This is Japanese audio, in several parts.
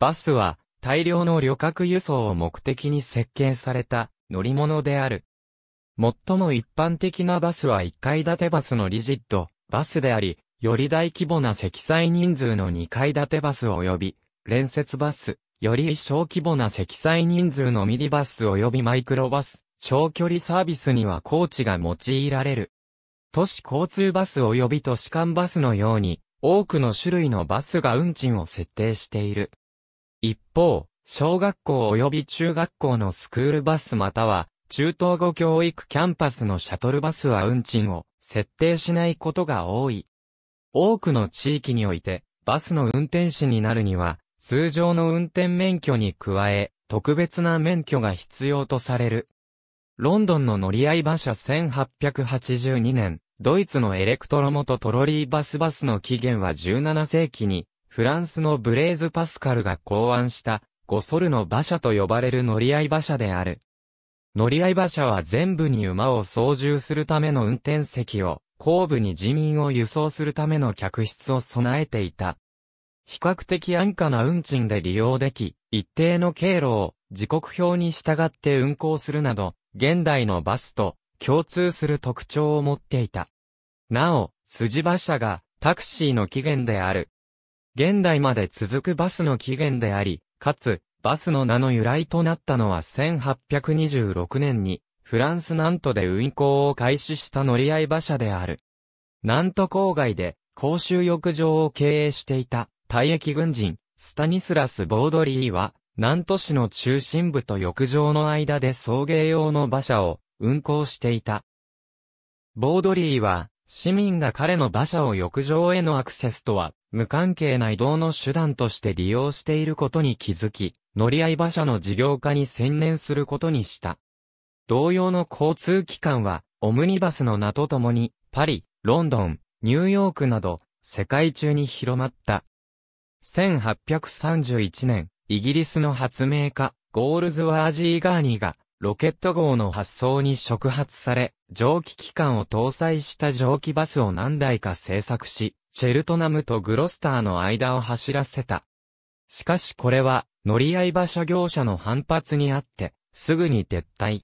バスは大量の旅客輸送を目的に設計された乗り物である。最も一般的なバスは1階建てバスのリジットバスであり、より大規模な積載人数の2階建てバス及び、連接バス、より小規模な積載人数のミディバス及びマイクロバス、長距離サービスには高知が用いられる。都市交通バス及び都市間バスのように、多くの種類のバスが運賃を設定している。一方、小学校及び中学校のスクールバスまたは、中等語教育キャンパスのシャトルバスは運賃を設定しないことが多い。多くの地域において、バスの運転士になるには、通常の運転免許に加え、特別な免許が必要とされる。ロンドンの乗り合い馬車1882年、ドイツのエレクトロモトトロリーバスバスの起源は17世紀にフランスのブレーズ・パスカルが考案した、ゴソルの馬車と呼ばれる乗り合い馬車である。乗り合い馬車は全部に馬を操縦するための運転席を、後部に人民を輸送するための客室を備えていた。比較的安価な運賃で利用でき、一定の経路を時刻表に従って運行するなど、現代のバスと共通する特徴を持っていた。なお、筋馬車がタクシーの起源である現代まで続くバスの起源であり、かつ、バスの名の由来となったのは1826年に、フランス南都で運行を開始した乗り合い馬車である。南都郊外で、公衆浴場を経営していた、退役軍人、スタニスラス・ボードリーは、南都市の中心部と浴場の間で送迎用の馬車を運行していた。ボードリーは、市民が彼の馬車を浴場へのアクセスとは、無関係な移動の手段として利用していることに気づき、乗り合い馬車の事業化に専念することにした。同様の交通機関は、オムニバスの名とともに、パリ、ロンドン、ニューヨークなど、世界中に広まった。1831年、イギリスの発明家、ゴールズワージー・ガーニーが、ロケット号の発送に触発され、蒸気機関を搭載した蒸気バスを何台か製作し、チェルトナムとグロスターの間を走らせた。しかしこれは、乗り合い馬車業者の反発にあって、すぐに撤退。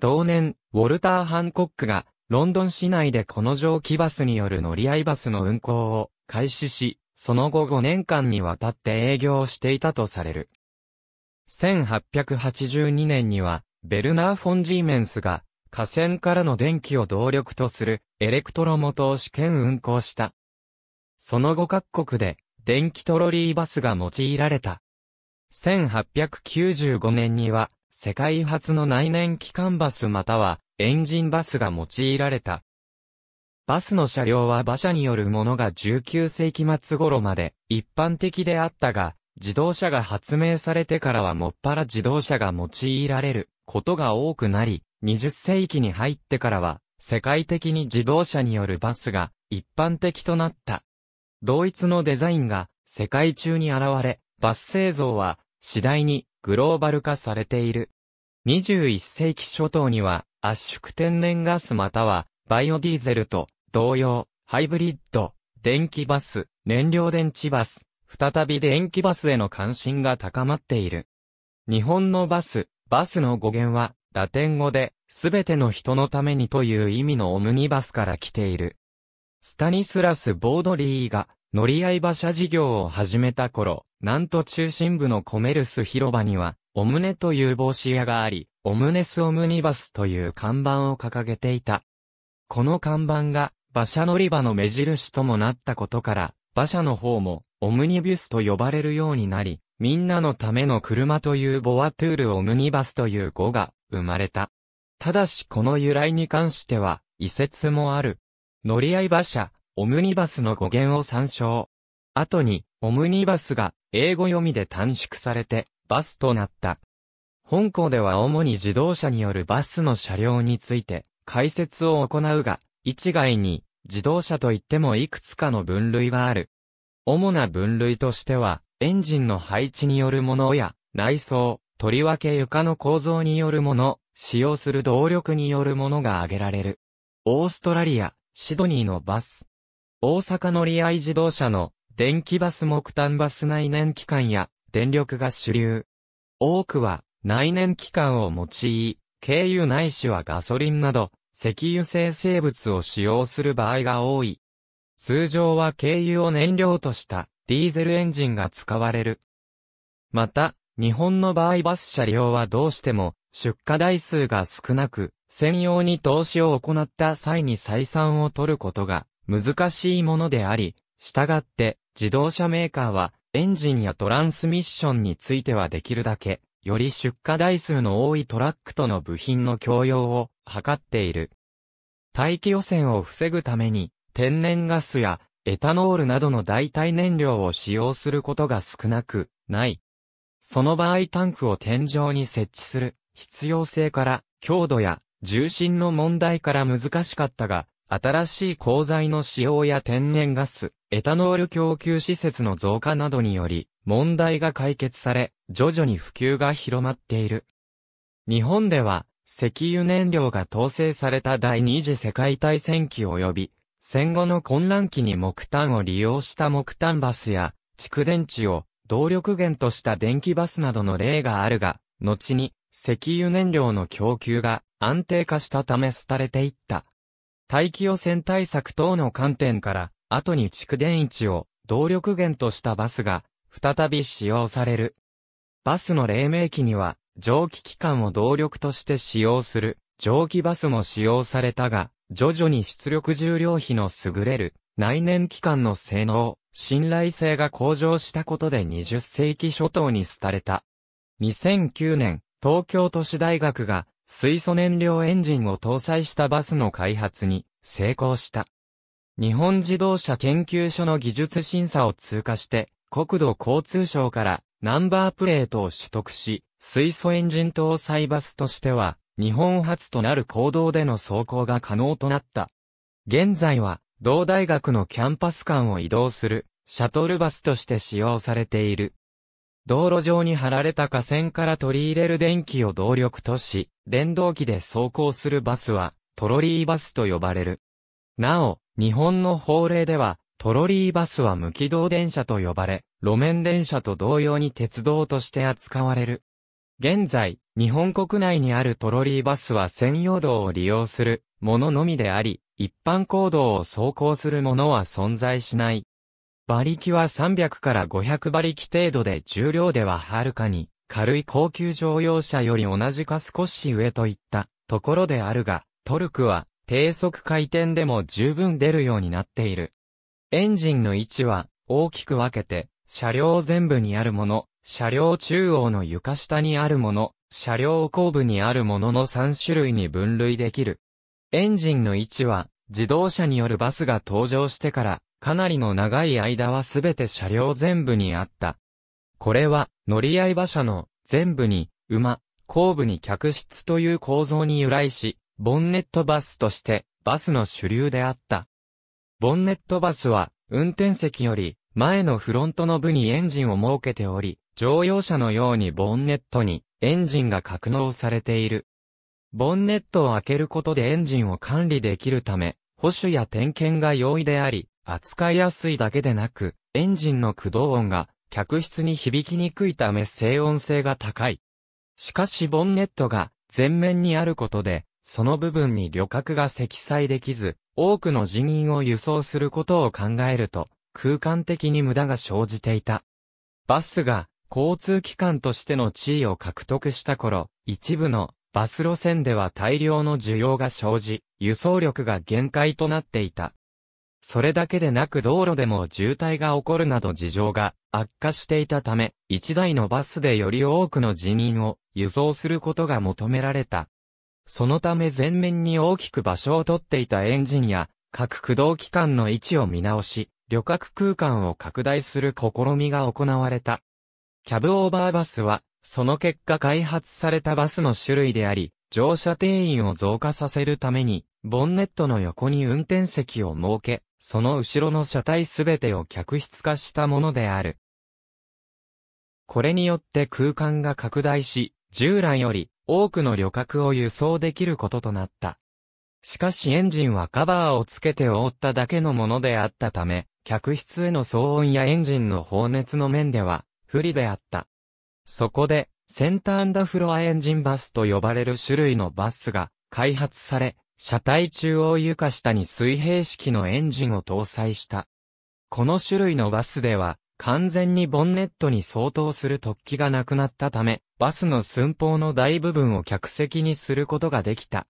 同年、ウォルター・ハンコックが、ロンドン市内でこの蒸気バスによる乗り合いバスの運行を開始し、その後5年間にわたって営業していたとされる。1882年には、ベルナー・フォン・ジーメンスが、河川からの電気を動力とするエレクトロモトを試験運行した。その後各国で電気トロリーバスが用いられた。1895年には世界初の内燃機関バスまたはエンジンバスが用いられた。バスの車両は馬車によるものが19世紀末頃まで一般的であったが、自動車が発明されてからはもっぱら自動車が用いられる。ことが多くなり、20世紀に入ってからは、世界的に自動車によるバスが一般的となった。同一のデザインが世界中に現れ、バス製造は次第にグローバル化されている。21世紀初頭には圧縮天然ガスまたはバイオディーゼルと同様、ハイブリッド、電気バス、燃料電池バス、再び電気バスへの関心が高まっている。日本のバス、バスの語源は、ラテン語で、すべての人のためにという意味のオムニバスから来ている。スタニスラス・ボードリーが、乗り合い馬車事業を始めた頃、なんと中心部のコメルス広場には、オムネという帽子屋があり、オムネス・オムニバスという看板を掲げていた。この看板が、馬車乗り場の目印ともなったことから、馬車の方も、オムニビュスと呼ばれるようになり、みんなのための車というボアトゥールオムニバスという語が生まれた。ただしこの由来に関しては、異説もある。乗り合い馬車、オムニバスの語源を参照。後に、オムニバスが英語読みで短縮されて、バスとなった。本校では主に自動車によるバスの車両について解説を行うが、一概に自動車といってもいくつかの分類がある。主な分類としては、エンジンの配置によるものや、内装、とりわけ床の構造によるもの、使用する動力によるものが挙げられる。オーストラリア、シドニーのバス。大阪乗り合い自動車の電気バス木炭バス内燃機関や電力が主流。多くは内燃機関を用い、軽油ないしはガソリンなど石油生成物を使用する場合が多い。通常は軽油を燃料としたディーゼルエンジンが使われる。また、日本の場合バス車両はどうしても出荷台数が少なく、専用に投資を行った際に採算を取ることが難しいものであり、したがって自動車メーカーはエンジンやトランスミッションについてはできるだけ、より出荷台数の多いトラックとの部品の共用を図っている。大気汚染を防ぐために天然ガスやエタノールなどの代替燃料を使用することが少なく、ない。その場合タンクを天井に設置する必要性から強度や重心の問題から難しかったが、新しい鋼材の使用や天然ガス、エタノール供給施設の増加などにより、問題が解決され、徐々に普及が広まっている。日本では、石油燃料が統制された第二次世界大戦期及び、戦後の混乱期に木炭を利用した木炭バスや、蓄電池を動力源とした電気バスなどの例があるが、後に石油燃料の供給が安定化したため廃れていった。大気汚染対策等の観点から、後に蓄電池を動力源としたバスが再び使用される。バスの黎明期には蒸気機関を動力として使用する蒸気バスも使用されたが、徐々に出力重量比の優れる、内燃機関の性能、信頼性が向上したことで20世紀初頭に廃れた。2009年、東京都市大学が水素燃料エンジンを搭載したバスの開発に成功した。日本自動車研究所の技術審査を通過して、国土交通省からナンバープレートを取得し、水素エンジン搭載バスとしては日本初となる公道での走行が可能となった。現在は、同大学のキャンパス間を移動する、シャトルバスとして使用されている。道路上に張られた架線から取り入れる電気を動力とし、電動機で走行するバスは、トロリーバスと呼ばれる。なお、日本の法令では、トロリーバスは無軌道電車と呼ばれ、路面電車と同様に鉄道として扱われる。現在、日本国内にあるトロリーバスは専用道を利用するもののみであり、一般行動を走行するものは存在しない。馬力は300から500馬力程度で重量でははるかに軽い高級乗用車より同じか少し上といったところであるが、トルクは低速回転でも十分出るようになっている。エンジンの位置は大きく分けて車両前部にあるもの、車両中央の床下にあるもの、車両後部にあるものの3種類に分類できる。エンジンの位置は、自動車によるバスが登場してから、かなりの長い間はすべて車両全部にあった。これは、乗り合い馬車の、全部に、馬、後部に客室という構造に由来し、ボンネットバスとして、バスの主流であった。ボンネットバスは、運転席より、前のフロントの部にエンジンを設けており、乗用車のようにボンネットにエンジンが格納されている。ボンネットを開けることでエンジンを管理できるため、保守や点検が容易であり、扱いやすいだけでなく、エンジンの駆動音が客室に響きにくいため静音性が高い。しかしボンネットが前面にあることで、その部分に旅客が積載できず、多くの人員を輸送することを考えると、空間的に無駄が生じていた。バスが交通機関としての地位を獲得した頃、一部のバス路線では大量の需要が生じ、輸送力が限界となっていた。それだけでなく道路でも渋滞が起こるなど事情が悪化していたため、一台のバスでより多くの人員を輸送することが求められた。そのため前面に大きく場所を取っていたエンジンや各駆動機関の位置を見直し、旅客空間を拡大する試みが行われた。キャブオーバーバスは、その結果開発されたバスの種類であり、乗車定員を増加させるために、ボンネットの横に運転席を設け、その後ろの車体すべてを客室化したものである。これによって空間が拡大し、従来より多くの旅客を輸送できることとなった。しかしエンジンはカバーをつけて覆っただけのものであったため、客室への騒音やエンジンの放熱の面では、不利であった。そこで、センターフロアエンジンバスと呼ばれる種類のバスが開発され、車体中央床下に水平式のエンジンを搭載した。この種類のバスでは、完全にボンネットに相当する突起がなくなったため、バスの寸法の大部分を客席にすることができた。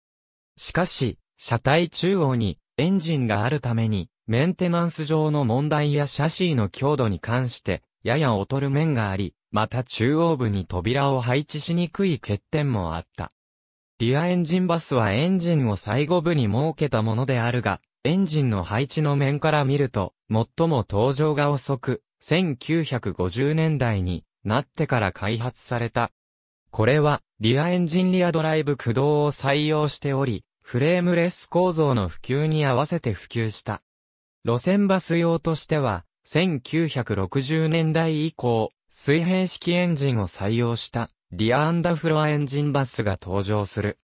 しかし、車体中央にエンジンがあるために、メンテナンス上の問題やシャシーの強度に関して、やや劣る面があり、また中央部に扉を配置しにくい欠点もあった。リアエンジンバスはエンジンを最後部に設けたものであるが、エンジンの配置の面から見ると、最も登場が遅く、1950年代になってから開発された。これは、リアエンジンリアドライブ駆動を採用しており、フレームレス構造の普及に合わせて普及した。路線バス用としては、1960年代以降、水平式エンジンを採用したリアアンダフロアエンジンバスが登場する。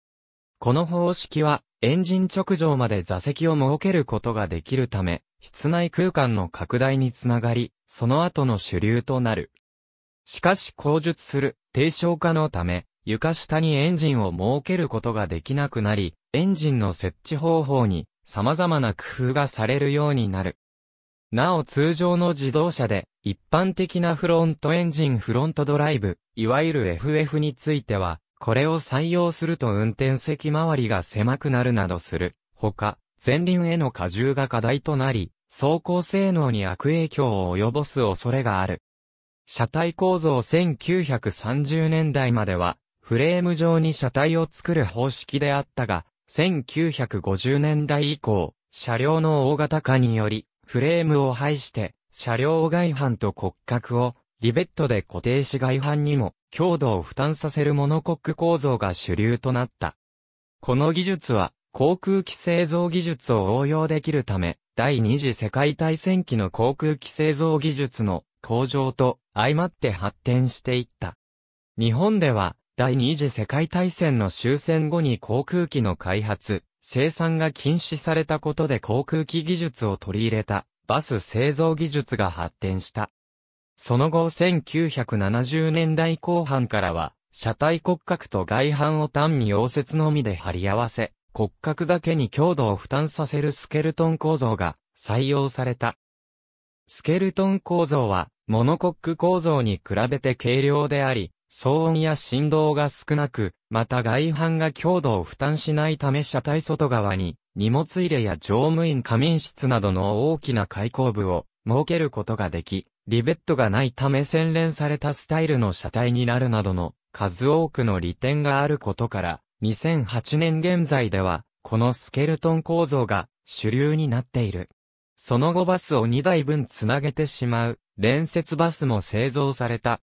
この方式はエンジン直上まで座席を設けることができるため、室内空間の拡大につながり、その後の主流となる。しかし後述する低床化のため、床下にエンジンを設けることができなくなり、エンジンの設置方法に様々な工夫がされるようになる。なお通常の自動車で、一般的なフロントエンジンフロントドライブ、いわゆる FF については、これを採用すると運転席周りが狭くなるなどする。ほか、前輪への荷重が課題となり、走行性能に悪影響を及ぼす恐れがある。車体構造1930年代までは、フレーム状に車体を作る方式であったが、1950年代以降、車両の大型化により、フレームを排して、車両外反と骨格を、リベットで固定し外反にも、強度を負担させるモノコック構造が主流となった。この技術は、航空機製造技術を応用できるため、第二次世界大戦期の航空機製造技術の向上と相まって発展していった。日本では第二次世界大戦の終戦後に航空機の開発、生産が禁止されたことで航空機技術を取り入れた、バス製造技術が発展した。その後1970年代後半からは、車体骨格と外反を単に溶接のみで貼り合わせ、骨格だけに強度を負担させるスケルトン構造が採用された。スケルトン構造は、モノコック構造に比べて軽量であり、騒音や振動が少なく、また外反が強度を負担しないため車体外側に荷物入れや乗務員仮眠室などの大きな開口部を設けることができ、リベットがないため洗練されたスタイルの車体になるなどの数多くの利点があることから、2008年現在では、このスケルトン構造が主流になっている。その後バスを2台分つなげてしまう、連接バスも製造された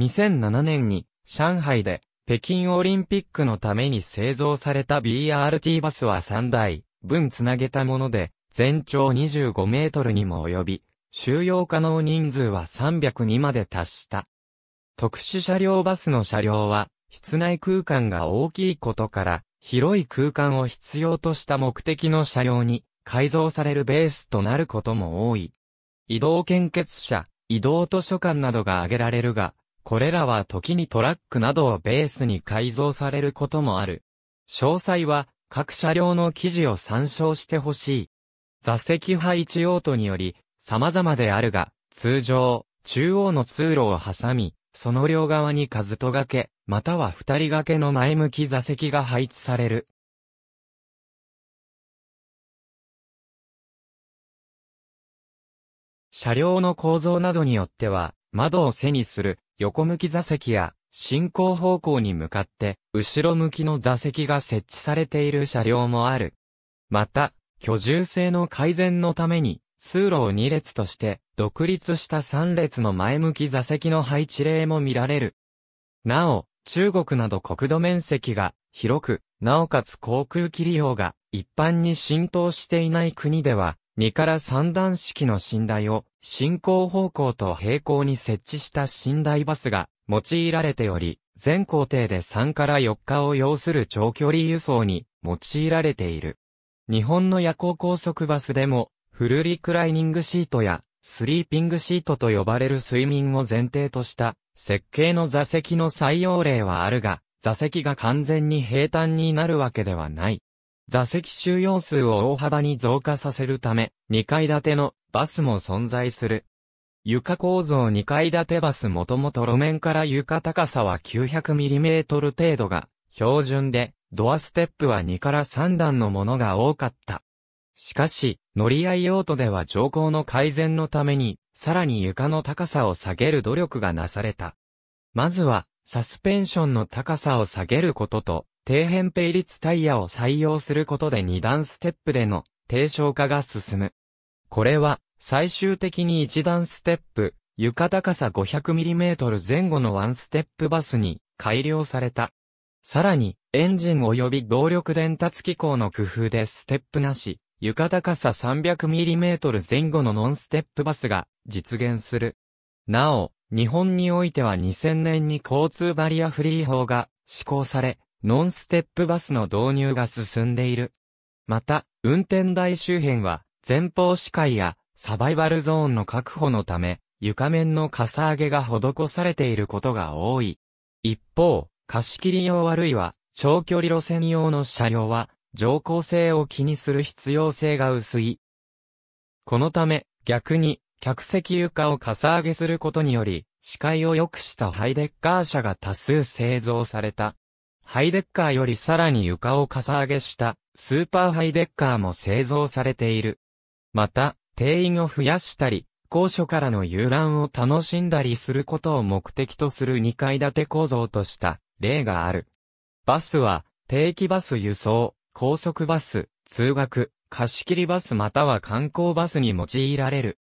2007年に上海で北京オリンピックのために製造された BRT バスは3台分つなげたもので全長25メートルにも及び収容可能人数は3 0 2まで達した。特殊車両バスの車両は室内空間が大きいことから広い空間を必要とした目的の車両に改造されるベースとなることも多い。移動献血者、移動図書館などが挙げられるが、これらは時にトラックなどをベースに改造されることもある。詳細は各車両の記事を参照してほしい。座席配置用途により様々であるが、通常、中央の通路を挟み、その両側に数と掛け、または二人掛けの前向き座席が配置される。車両の構造などによっては、窓を背にする、横向き座席や進行方向に向かって後ろ向きの座席が設置されている車両もある。また、居住性の改善のために通路を2列として独立した3列の前向き座席の配置例も見られる。なお、中国など国土面積が広く、なおかつ航空機利用が一般に浸透していない国では、2から3段式の寝台を進行方向と平行に設置した寝台バスが用いられており、全行程で3から4日を要する長距離輸送に用いられている。日本の夜行高速バスでも、フルリクライニングシートやスリーピングシートと呼ばれる睡眠を前提とした設計の座席の採用例はあるが、座席が完全に平坦になるわけではない。座席収容数を大幅に増加させるため、2階建てのバスも存在する。床構造2階建てバスもともと路面から床高さは 900mm 程度が標準で、ドアステップは2から3段のものが多かった。しかし、乗り合い用途では乗降の改善のために、さらに床の高さを下げる努力がなされた。まずは、サスペンションの高さを下げることと、低辺ペイ率タイヤを採用することで2段ステップでの低消化が進む。これは、最終的に1段ステップ、床高さ 500mm 前後のワンステップバスに改良された。さらに、エンジン及び動力伝達機構の工夫でステップなし、床高さ 300mm 前後のノンステップバスが実現する。なお、日本においては2000年に交通バリアフリー法が施行され、ノンステップバスの導入が進んでいる。また、運転台周辺は、前方視界やサバイバルゾーンの確保のため、床面のかさ上げが施されていることが多い。一方、貸切用あるいは、長距離路線用の車両は、乗降性を気にする必要性が薄い。このため、逆に、客席床をかさ上げすることにより、視界を良くしたハイデッカー車が多数製造された。ハイデッカーよりさらに床をかさ上げしたスーパーハイデッカーも製造されている。また、定員を増やしたり、高所からの遊覧を楽しんだりすることを目的とする2階建て構造とした例がある。バスは、定期バス輸送、高速バス、通学、貸切バスまたは観光バスに用いられる。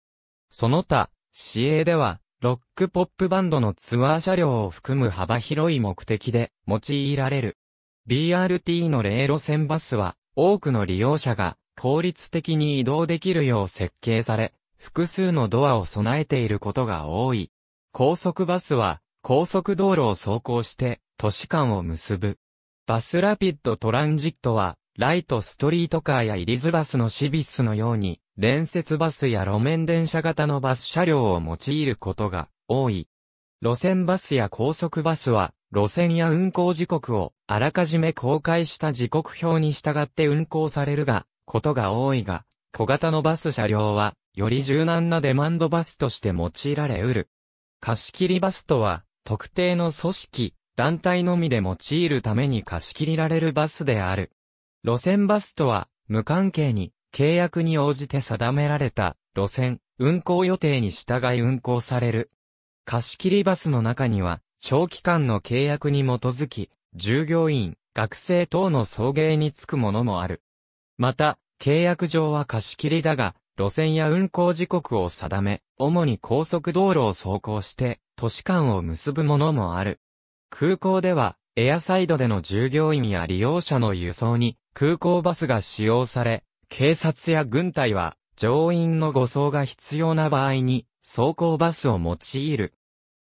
その他、市営では、ロックポップバンドのツアー車両を含む幅広い目的で用いられる。BRT の0路線バスは多くの利用者が効率的に移動できるよう設計され、複数のドアを備えていることが多い。高速バスは高速道路を走行して都市間を結ぶ。バスラピッドトランジットはライトストリートカーやイリズバスのシビスのように、連接バスや路面電車型のバス車両を用いることが多い。路線バスや高速バスは、路線や運行時刻をあらかじめ公開した時刻表に従って運行されるが、ことが多いが、小型のバス車両は、より柔軟なデマンドバスとして用いられうる。貸切バスとは、特定の組織、団体のみで用いるために貸し切られるバスである。路線バスとは、無関係に、契約に応じて定められた、路線、運行予定に従い運行される。貸切バスの中には、長期間の契約に基づき、従業員、学生等の送迎につくものもある。また、契約上は貸切だが、路線や運行時刻を定め、主に高速道路を走行して、都市間を結ぶものもある。空港では、エアサイドでの従業員や利用者の輸送に、空港バスが使用され、警察や軍隊は乗員の護送が必要な場合に走行バスを用いる。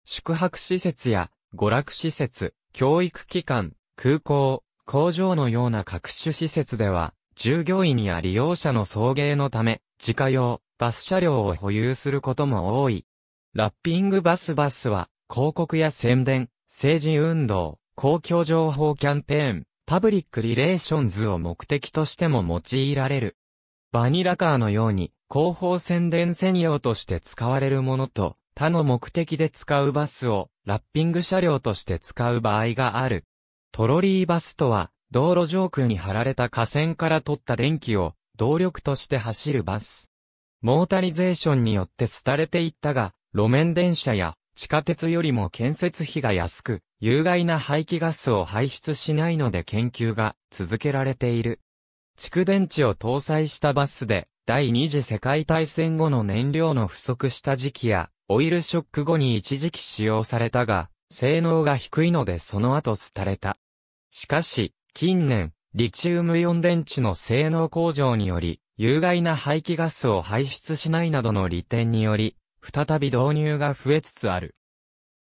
宿泊施設や娯楽施設、教育機関、空港、工場のような各種施設では、従業員や利用者の送迎のため、自家用、バス車両を保有することも多い。ラッピングバスバスは、広告や宣伝、政治運動、公共情報キャンペーン、パブリックリレーションズを目的としても用いられる。バニラカーのように広報宣伝専用として使われるものと、他の目的で使うバスをラッピング車両として使う場合がある。トロリーバスとは、道路上空に張られた架線から取った電気を動力として走るバス。モータリゼーションによって廃れていったが、路面電車や地下鉄よりも建設費が安く、有害な排気ガスを排出しないので研究が続けられている。蓄電池を搭載したバスで第二次世界大戦後の燃料の不足した時期やオイルショック後に一時期使用されたが性能が低いのでその後廃れた。しかし近年リチウムイオン電池の性能向上により有害な排気ガスを排出しないなどの利点により再び導入が増えつつある。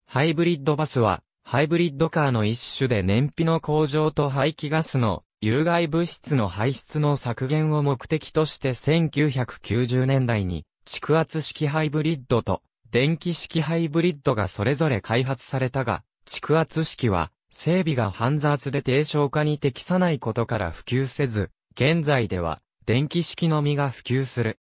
ハイブリッドバスはハイブリッドカーの一種で燃費の向上と排気ガスの有害物質の排出の削減を目的として1990年代に蓄圧式ハイブリッドと電気式ハイブリッドがそれぞれ開発されたが、蓄圧式は整備が煩雑で低床化に適さないことから普及せず、現在では電気式のみが普及する。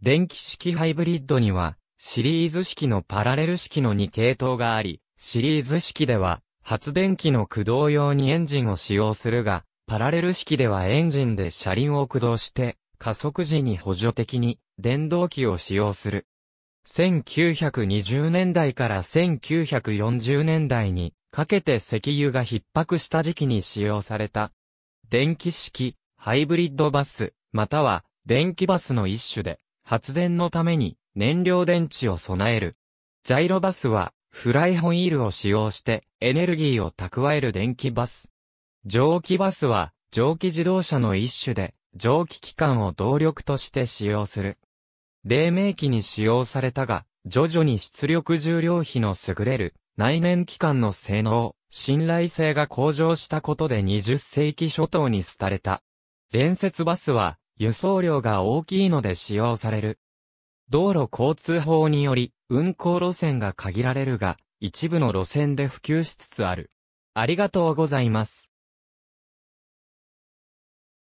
電気式ハイブリッドにはシリーズ式のパラレル式の2系統があり、シリーズ式では、発電機の駆動用にエンジンを使用するが、パラレル式ではエンジンで車輪を駆動して、加速時に補助的に電動機を使用する。1920年代から1940年代にかけて石油が逼迫した時期に使用された。電気式、ハイブリッドバス、または電気バスの一種で、発電のために燃料電池を備える。ジャイロバスはフライホイールを使用してエネルギーを蓄える電気バス。蒸気バスは蒸気自動車の一種で蒸気機関を動力として使用する。黎明期に使用されたが、徐々に出力重量比の優れる内燃機関の性能、信頼性が向上したことで20世紀初頭に廃れた。連接バスは輸送量が大きいので使用される。道路交通法により運行路線が限られるが、一部の路線で普及しつつある。ありがとうございます。